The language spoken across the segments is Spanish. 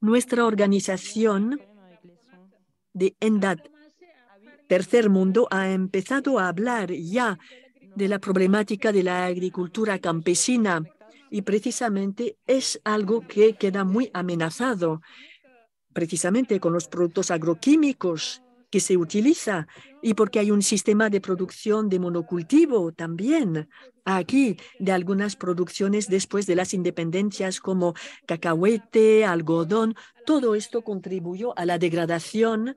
Nuestra organización de ENDAD Tercer Mundo ha empezado a hablar ya de la problemática de la agricultura campesina y precisamente es algo que queda muy amenazado precisamente con los productos agroquímicos que se utiliza y porque hay un sistema de producción de monocultivo también aquí de algunas producciones después de las independencias como cacahuete, algodón. Todo esto contribuyó a la degradación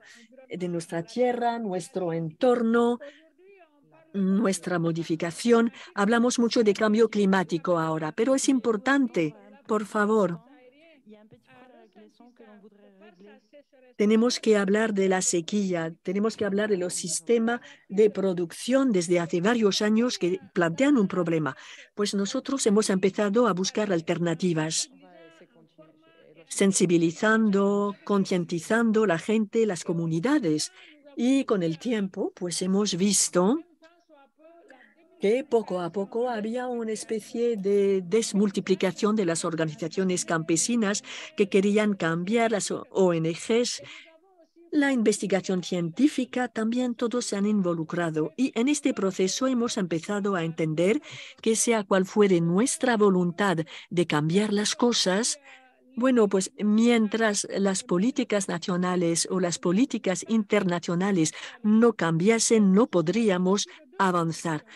de nuestra tierra, nuestro entorno, nuestra modificación. Hablamos mucho de cambio climático ahora, pero es importante, por favor, tenemos que hablar de la sequía, tenemos que hablar de los sistemas de producción desde hace varios años que plantean un problema. Pues nosotros hemos empezado a buscar alternativas, sensibilizando, concientizando la gente, las comunidades. Y con el tiempo, pues hemos visto que poco a poco había una especie de desmultiplicación de las organizaciones campesinas que querían cambiar las ONGs. La investigación científica también todos se han involucrado y en este proceso hemos empezado a entender que sea cual fuere nuestra voluntad de cambiar las cosas, bueno, pues mientras las políticas nacionales o las políticas internacionales no cambiasen, no podríamos avanzar.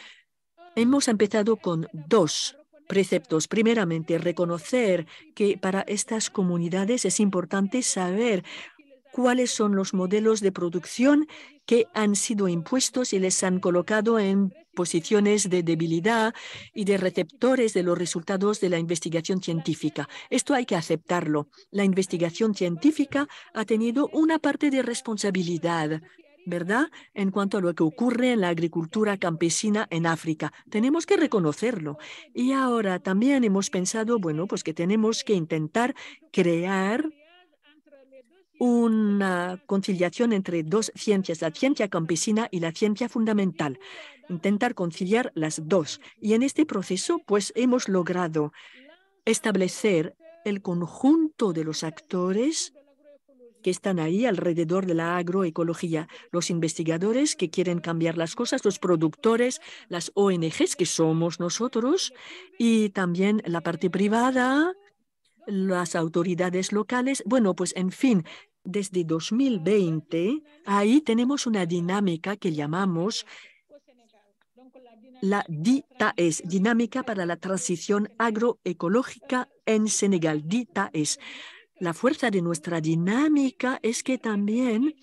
Hemos empezado con dos preceptos. Primeramente, reconocer que para estas comunidades es importante saber cuáles son los modelos de producción que han sido impuestos y les han colocado en posiciones de debilidad y de receptores de los resultados de la investigación científica. Esto hay que aceptarlo. La investigación científica ha tenido una parte de responsabilidad ¿verdad? En cuanto a lo que ocurre en la agricultura campesina en África. Tenemos que reconocerlo. Y ahora también hemos pensado, bueno, pues que tenemos que intentar crear una conciliación entre dos ciencias, la ciencia campesina y la ciencia fundamental. Intentar conciliar las dos. Y en este proceso, pues hemos logrado establecer el conjunto de los actores que están ahí alrededor de la agroecología, los investigadores que quieren cambiar las cosas, los productores, las ONGs que somos nosotros y también la parte privada, las autoridades locales. Bueno, pues en fin, desde 2020 ahí tenemos una dinámica que llamamos la DITAES, Dinámica para la Transición Agroecológica en Senegal, DITAES la fuerza de nuestra dinámica es que también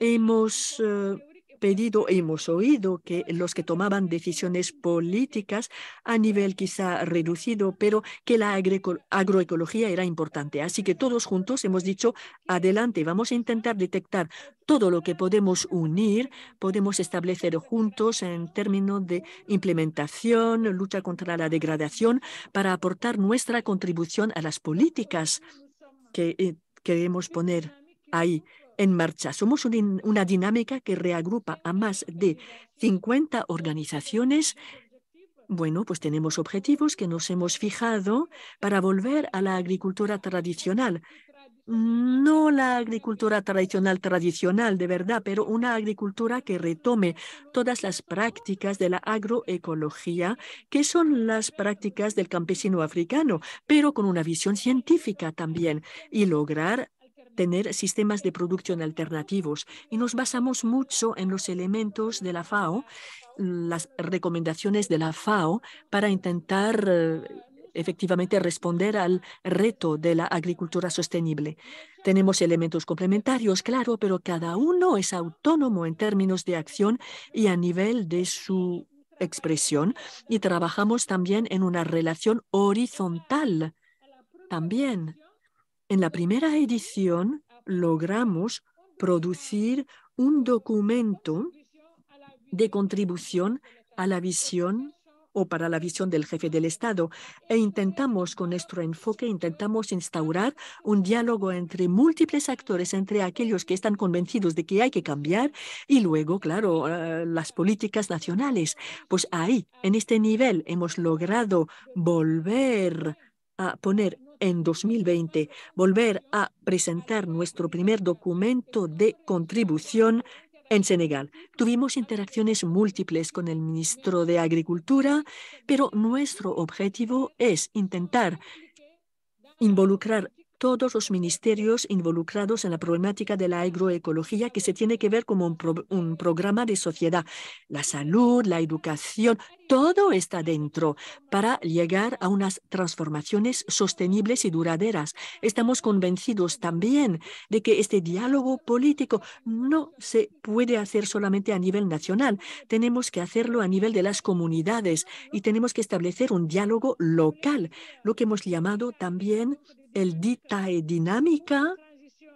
hemos eh, pedido, hemos oído que los que tomaban decisiones políticas a nivel quizá reducido, pero que la agroecología era importante. Así que todos juntos hemos dicho, adelante, vamos a intentar detectar todo lo que podemos unir, podemos establecer juntos en términos de implementación, lucha contra la degradación, para aportar nuestra contribución a las políticas que eh, queremos poner ahí en marcha. Somos una dinámica que reagrupa a más de 50 organizaciones. Bueno, pues tenemos objetivos que nos hemos fijado para volver a la agricultura tradicional, Mm, no la agricultura tradicional tradicional de verdad, pero una agricultura que retome todas las prácticas de la agroecología, que son las prácticas del campesino africano, pero con una visión científica también y lograr tener sistemas de producción alternativos. Y nos basamos mucho en los elementos de la FAO, las recomendaciones de la FAO, para intentar eh, efectivamente responder al reto de la agricultura sostenible. Tenemos elementos complementarios, claro, pero cada uno es autónomo en términos de acción y a nivel de su expresión y trabajamos también en una relación horizontal. También en la primera edición logramos producir un documento de contribución a la visión o para la visión del jefe del Estado. E intentamos, con nuestro enfoque, intentamos instaurar un diálogo entre múltiples actores, entre aquellos que están convencidos de que hay que cambiar y luego, claro, eh, las políticas nacionales. Pues ahí, en este nivel, hemos logrado volver a poner en 2020, volver a presentar nuestro primer documento de contribución en Senegal. Tuvimos interacciones múltiples con el ministro de Agricultura, pero nuestro objetivo es intentar involucrar todos los ministerios involucrados en la problemática de la agroecología que se tiene que ver como un, programa de sociedad. La salud, la educación, todo está dentro para llegar a unas transformaciones sostenibles y duraderas. Estamos convencidos también de que este diálogo político no se puede hacer solamente a nivel nacional. Tenemos que hacerlo a nivel de las comunidades y tenemos que establecer un diálogo local, lo que hemos llamado también el DITAE dinámica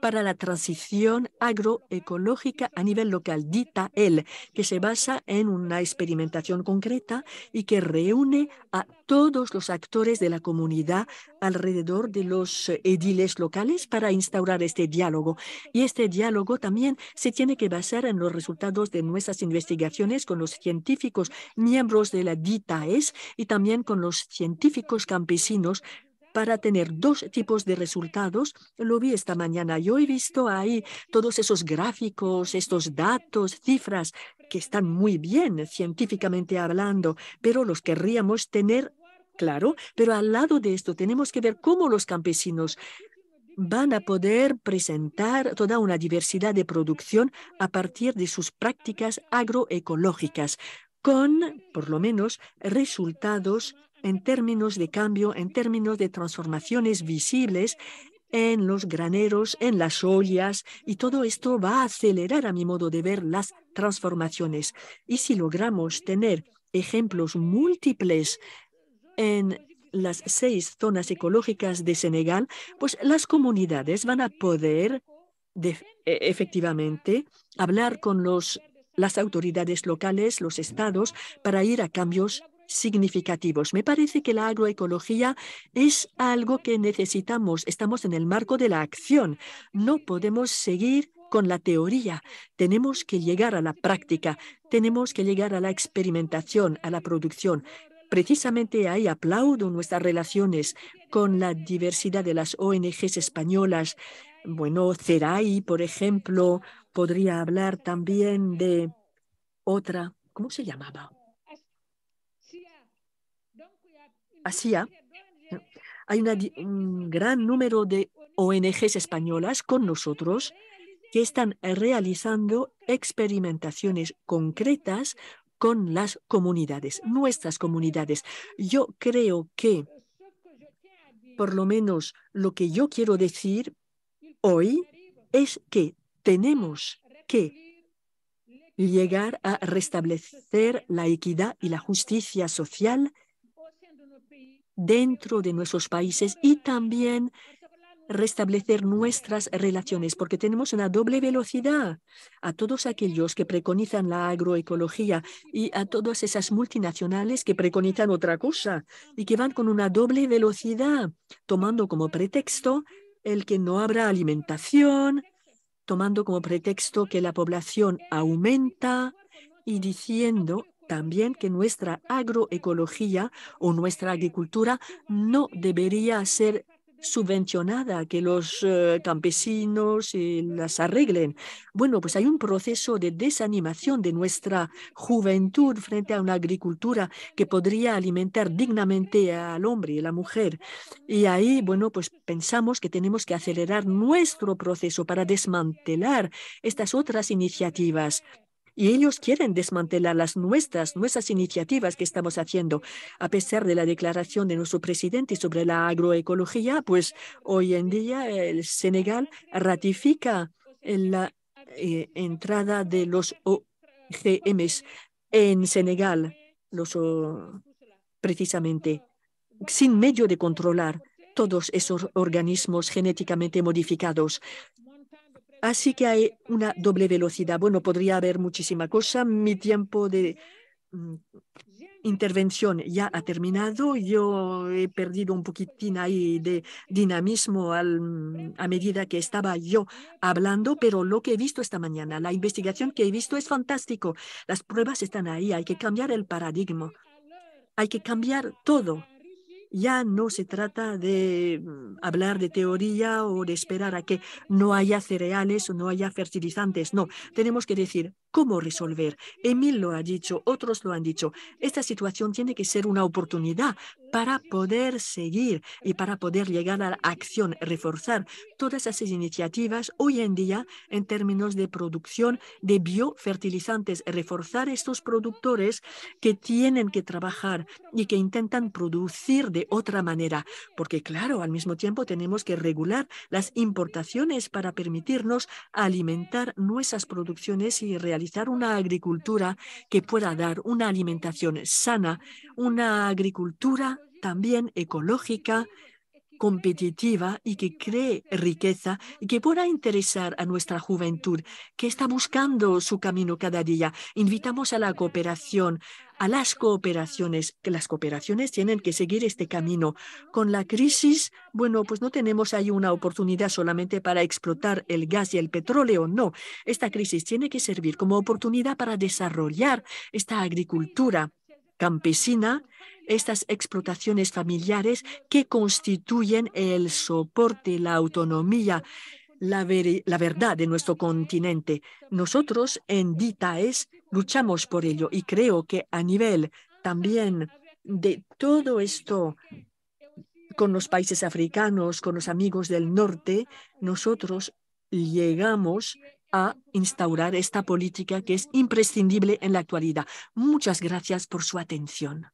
para la transición agroecológica a nivel local, DITAEL, que se basa en una experimentación concreta y que reúne a todos los actores de la comunidad alrededor de los eh, ediles locales para instaurar este diálogo. Y este diálogo también se tiene que basar en los resultados de nuestras investigaciones con los científicos miembros de la DITAES y también con los científicos campesinos para tener dos tipos de resultados. Lo vi esta mañana. Yo he visto ahí todos esos gráficos, estos datos, cifras que están muy bien científicamente hablando, pero los querríamos tener claro. Pero al lado de esto tenemos que ver cómo los campesinos van a poder presentar toda una diversidad de producción a partir de sus prácticas agroecológicas, con, por lo menos, resultados en términos de cambio, en términos de transformaciones visibles en los graneros, en las ollas, y todo esto va a acelerar, a mi modo de ver, las transformaciones. Y si logramos tener ejemplos múltiples en las seis zonas ecológicas de Senegal, pues las comunidades van a poder e, efectivamente hablar con los, las autoridades locales, los estados, para ir a cambios significativos. Me parece que la agroecología es algo que necesitamos. Estamos en el marco de la acción. No podemos seguir con la teoría. Tenemos que llegar a la práctica, tenemos que llegar a la experimentación, a la producción. Precisamente ahí aplaudo nuestras relaciones con la diversidad de las ONGs españolas. Bueno, CERAI, por ejemplo, podría hablar también de otra, ¿cómo se llamaba? Asia, hay un gran número de ONGs españolas con nosotros que están realizando experimentaciones concretas con las comunidades, nuestras comunidades. Yo creo que, por lo menos lo que yo quiero decir hoy, es que tenemos que llegar a restablecer la equidad y la justicia social dentro de nuestros países y también restablecer nuestras relaciones, porque tenemos una doble velocidad a todos aquellos que preconizan la agroecología y a todas esas multinacionales que preconizan otra cosa y que van con una doble velocidad, tomando como pretexto el que no habrá alimentación, tomando como pretexto que la población aumenta y diciendo también que nuestra agroecología o nuestra agricultura no debería ser subvencionada, que los eh, campesinos eh, las arreglen. Bueno, pues hay un proceso de desanimación de nuestra juventud frente a una agricultura que podría alimentar dignamente al hombre y a la mujer. Y ahí, bueno, pues pensamos que tenemos que acelerar nuestro proceso para desmantelar estas otras iniciativas y ellos quieren desmantelar las nuestras, nuestras iniciativas que estamos haciendo. A pesar de la declaración de nuestro presidente sobre la agroecología, pues hoy en día el Senegal ratifica la eh, entrada de los OGMs en Senegal, los, precisamente, sin medio de controlar todos esos organismos genéticamente modificados. Así que hay una doble velocidad. Bueno, podría haber muchísima cosa. Mi tiempo de mm, intervención ya ha terminado. Yo he perdido un poquitín ahí de dinamismo a medida que estaba yo hablando, pero lo que he visto esta mañana, la investigación que he visto es fantástico. Las pruebas están ahí. Hay que cambiar el paradigma. Hay que cambiar todo. Ya no se trata de mm, hablar de teoría o de esperar a que no haya cereales o no haya fertilizantes. No, tenemos que decir, cómo resolver. Emil lo ha dicho, otros lo han dicho. Esta situación tiene que ser una oportunidad para poder seguir y para poder llegar a la acción, reforzar todas esas iniciativas hoy en día en términos de producción de biofertilizantes, reforzar estos productores que tienen que trabajar y que intentan producir de otra manera, porque claro, al mismo tiempo tenemos que regular las importaciones para permitirnos alimentar nuestras producciones y realizar una agricultura que pueda dar una alimentación sana, una agricultura también ecológica competitiva y que cree riqueza y que pueda interesar a nuestra juventud que está buscando su camino cada día. Invitamos a la cooperación, a las cooperaciones, que las cooperaciones tienen que seguir este camino. Con la crisis, bueno, pues no tenemos ahí una oportunidad solamente para explotar el gas y el petróleo, no. Esta crisis tiene que servir como oportunidad para desarrollar esta agricultura campesina estas explotaciones familiares que constituyen el soporte, la autonomía, la, verdad de nuestro continente. Nosotros en DITAES luchamos por ello y creo que a nivel también de todo esto con los países africanos, con los amigos del norte, nosotros llegamos a instaurar esta política que es imprescindible en la actualidad. Muchas gracias por su atención.